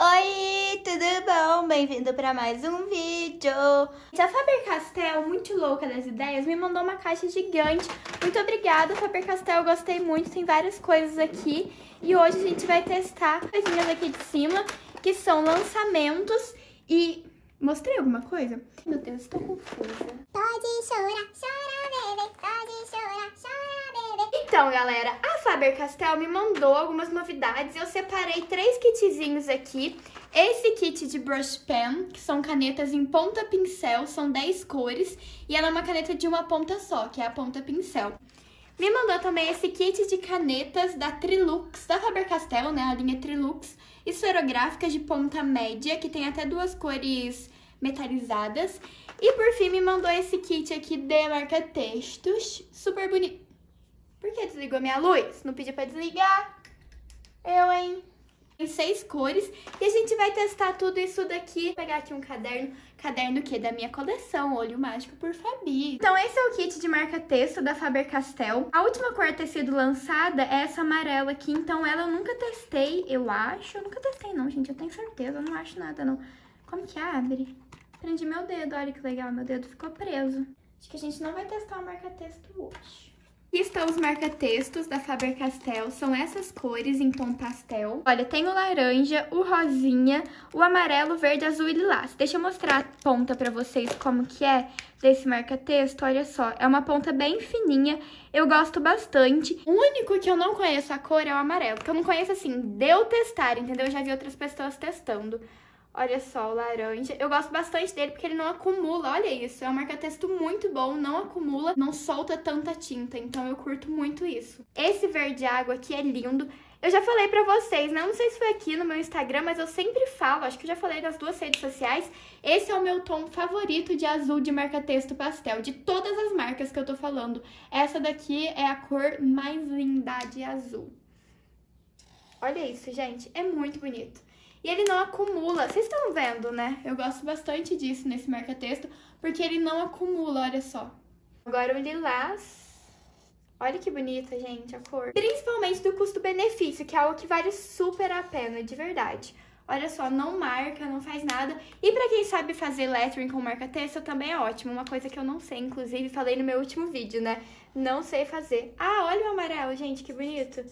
Oi, tudo bom? Bem-vindo para mais um vídeo! A Faber Castell, muito louca das ideias, me mandou uma caixa gigante. Muito obrigada, Faber Castell, gostei muito, tem várias coisas aqui. E hoje a gente vai testar coisinhas aqui de cima, que são lançamentos e... Mostrei alguma coisa? Meu Deus, estou confusa. Pode chorar, chora, bebê, pode chorar. Então, galera, a Faber-Castell me mandou algumas novidades. Eu separei três kitzinhos aqui. Esse kit de brush pen, que são canetas em ponta pincel, são 10 cores. E ela é uma caneta de uma ponta só, que é a ponta pincel. Me mandou também esse kit de canetas da Trilux, da Faber-Castell, né? A linha Trilux. esferográfica de ponta média, que tem até duas cores metalizadas. E por fim, me mandou esse kit aqui de marca textos, super bonito por que desligou minha luz? Não pedi pra desligar? Eu, hein? Em seis cores. E a gente vai testar tudo isso daqui. Vou pegar aqui um caderno. Caderno que Da minha coleção, Olho Mágico por Fabi. Então esse é o kit de marca texto da Faber-Castell. A última cor a ter sido lançada é essa amarela aqui. Então ela eu nunca testei, eu acho. Eu nunca testei não, gente. Eu tenho certeza. Eu não acho nada, não. Como que abre? Prendi meu dedo. Olha que legal. Meu dedo ficou preso. Acho que a gente não vai testar a marca texto hoje. Aqui estão os marca-textos da Faber-Castell, são essas cores em tom pastel. Olha, tem o laranja, o rosinha, o amarelo, verde, azul e lilás. Deixa eu mostrar a ponta pra vocês como que é desse marca-texto, olha só. É uma ponta bem fininha, eu gosto bastante. O único que eu não conheço a cor é o amarelo, que eu não conheço assim, deu testar, entendeu? Eu já vi outras pessoas testando. Olha só, o laranja. Eu gosto bastante dele porque ele não acumula. Olha isso, é um marca-texto muito bom, não acumula, não solta tanta tinta. Então eu curto muito isso. Esse verde água aqui é lindo. Eu já falei pra vocês, né? não sei se foi aqui no meu Instagram, mas eu sempre falo, acho que eu já falei nas duas redes sociais, esse é o meu tom favorito de azul de marca texto pastel, de todas as marcas que eu tô falando. Essa daqui é a cor mais linda de azul. Olha isso, gente, é muito bonito. E ele não acumula. Vocês estão vendo, né? Eu gosto bastante disso nesse marca-texto, porque ele não acumula, olha só. Agora o lilás. Olha que bonita, gente, a cor. Principalmente do custo-benefício, que é algo que vale super a pena, de verdade. Olha só, não marca, não faz nada. E pra quem sabe fazer lettering com marca-texto também é ótimo. Uma coisa que eu não sei, inclusive, falei no meu último vídeo, né? Não sei fazer. Ah, olha o amarelo, gente, que bonito.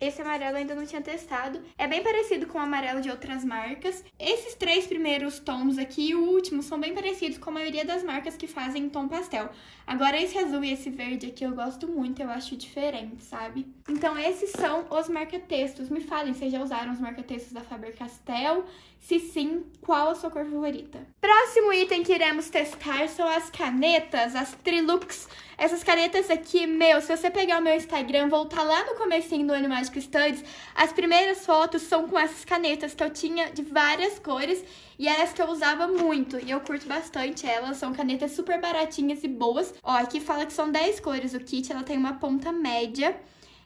Esse amarelo ainda não tinha testado. É bem parecido com o amarelo de outras marcas. Esses três primeiros tons aqui e o último são bem parecidos com a maioria das marcas que fazem tom pastel. Agora esse azul e esse verde aqui eu gosto muito, eu acho diferente, sabe? Então esses são os marca-textos. Me falem, vocês já usaram os marca-textos da Faber-Castell? Se sim, qual a sua cor favorita? Próximo item que iremos testar são as canetas, as Trilux. Essas canetas aqui, meu, se você pegar o meu Instagram, voltar lá no comecinho do Animais Arqueológico Studies, as primeiras fotos são com essas canetas que eu tinha de várias cores e as que eu usava muito. E eu curto bastante elas, são canetas super baratinhas e boas. Ó, aqui fala que são 10 cores o kit, ela tem uma ponta média.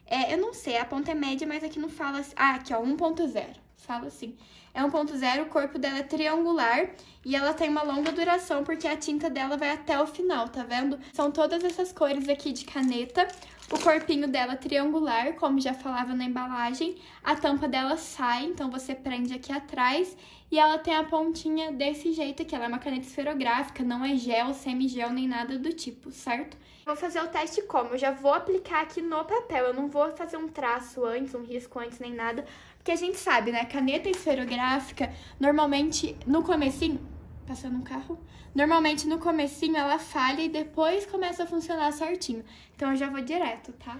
É, eu não sei, a ponta é média, mas aqui não fala... Assim. Ah, aqui ó, 1.0 falo assim. É 1.0, o corpo dela é triangular e ela tem uma longa duração porque a tinta dela vai até o final, tá vendo? São todas essas cores aqui de caneta. O corpinho dela é triangular, como já falava na embalagem. A tampa dela sai, então você prende aqui atrás. E ela tem a pontinha desse jeito aqui. Ela é uma caneta esferográfica, não é gel, semigel, nem nada do tipo, certo? Vou fazer o teste como? Eu já vou aplicar aqui no papel. Eu não vou fazer um traço antes, um risco antes, nem nada. Porque a gente sabe, né? Caneta esferográfica, normalmente no comecinho, passando um carro, normalmente no comecinho ela falha e depois começa a funcionar certinho. Então eu já vou direto, tá?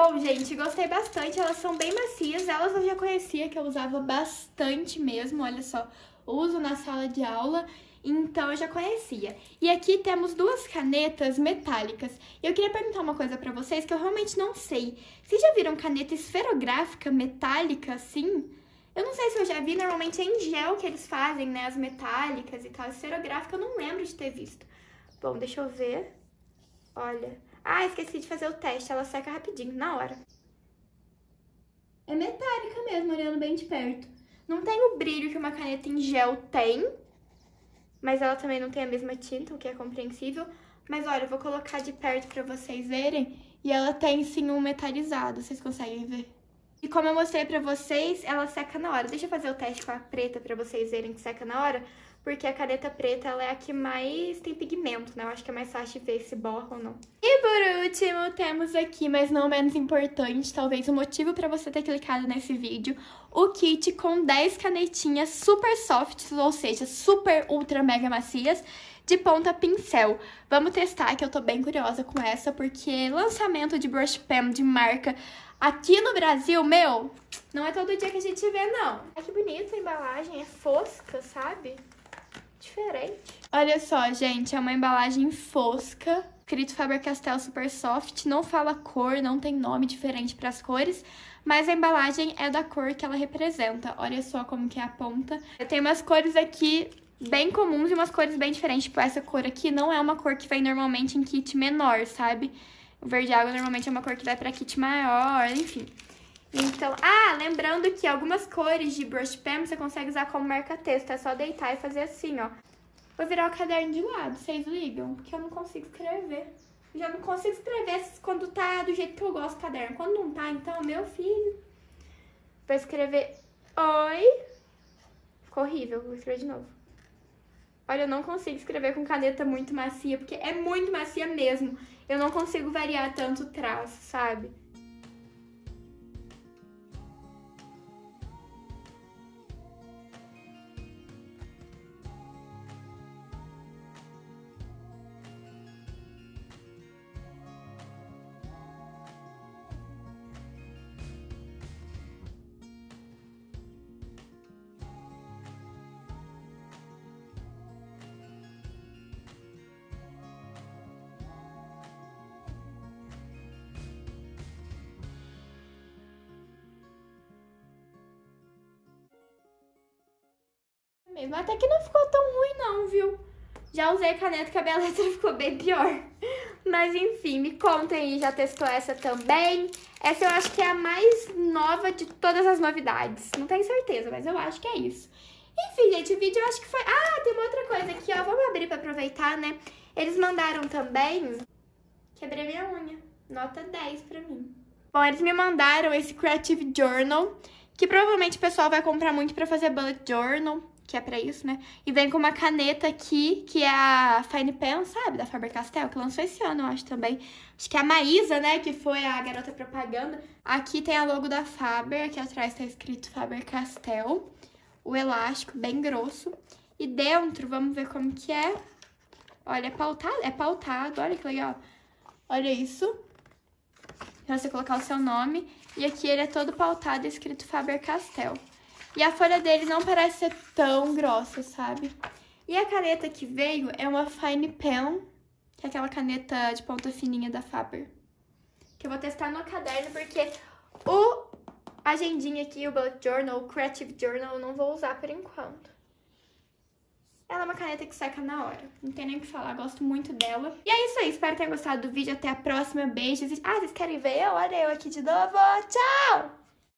Bom, gente, gostei bastante. Elas são bem macias. Elas eu já conhecia, que eu usava bastante mesmo. Olha só, uso na sala de aula. Então, eu já conhecia. E aqui temos duas canetas metálicas. Eu queria perguntar uma coisa pra vocês que eu realmente não sei. Vocês já viram caneta esferográfica metálica assim? Eu não sei se eu já vi, normalmente é em gel que eles fazem, né? As metálicas e tal. Esferográfica eu não lembro de ter visto. Bom, deixa eu ver. Olha, ah, esqueci de fazer o teste, ela seca rapidinho, na hora. É metálica mesmo, olhando bem de perto. Não tem o brilho que uma caneta em gel tem, mas ela também não tem a mesma tinta, o que é compreensível. Mas olha, eu vou colocar de perto pra vocês verem, e ela tem sim um metalizado, vocês conseguem ver. E como eu mostrei pra vocês, ela seca na hora. Deixa eu fazer o teste com a preta pra vocês verem que seca na hora porque a caneta preta ela é a que mais tem pigmento, né? Eu acho que é mais fácil de ver se borra ou não. E por último, temos aqui, mas não menos importante, talvez o motivo para você ter clicado nesse vídeo, o kit com 10 canetinhas super softs, ou seja, super ultra mega macias, de ponta pincel. Vamos testar, que eu tô bem curiosa com essa, porque lançamento de brush pen de marca aqui no Brasil, meu, não é todo dia que a gente vê, não. Olha que bonita a embalagem, é fosca, sabe? Diferente. Olha só, gente, é uma embalagem fosca, escrito Faber-Castell Super Soft, não fala cor, não tem nome diferente para as cores, mas a embalagem é da cor que ela representa. Olha só como que é a ponta. Tem umas cores aqui bem comuns e umas cores bem diferentes, tipo essa cor aqui não é uma cor que vem normalmente em kit menor, sabe? O verde água normalmente é uma cor que vai para kit maior, enfim. Então, ah, lembrando que algumas cores de brush pen você consegue usar como marca-texto. É só deitar e fazer assim, ó. Vou virar o caderno de lado, vocês ligam? Porque eu não consigo escrever. Já não consigo escrever quando tá do jeito que eu gosto o caderno. Quando não tá, então, meu filho... Vou escrever... Oi... Ficou horrível, vou escrever de novo. Olha, eu não consigo escrever com caneta muito macia, porque é muito macia mesmo. Eu não consigo variar tanto o traço, sabe? mesmo. Até que não ficou tão ruim não, viu? Já usei a caneta que a minha letra ficou bem pior. Mas enfim, me contem aí, já testou essa também? Essa eu acho que é a mais nova de todas as novidades. Não tenho certeza, mas eu acho que é isso. Enfim, gente, o vídeo eu acho que foi... Ah, tem uma outra coisa aqui, ó. Vamos abrir pra aproveitar, né? Eles mandaram também... Quebrei minha unha. Nota 10 pra mim. Bom, eles me mandaram esse Creative Journal, que provavelmente o pessoal vai comprar muito pra fazer bullet journal que é para isso, né? E vem com uma caneta aqui, que é a Fine Pen, sabe? Da Faber-Castell, que lançou esse ano, eu acho também. Acho que é a Maísa, né? Que foi a garota propaganda. Aqui tem a logo da Faber, aqui atrás tá escrito Faber-Castell. O elástico bem grosso. E dentro, vamos ver como que é. Olha, é pautado, é pautado, olha que legal. Olha isso. Pra você colocar o seu nome. E aqui ele é todo pautado, escrito Faber-Castell. E a folha dele não parece ser tão grossa, sabe? E a caneta que veio é uma Fine Pen, que é aquela caneta de ponta fininha da Faber. Que eu vou testar no caderno, porque o agendinha aqui, o Bullet Journal, o Creative Journal, eu não vou usar por enquanto. Ela é uma caneta que seca na hora. Não tem nem o que falar, gosto muito dela. E é isso aí, espero que tenham gostado do vídeo. Até a próxima, beijos. Ah, vocês querem ver eu? Olha eu aqui de novo. Tchau!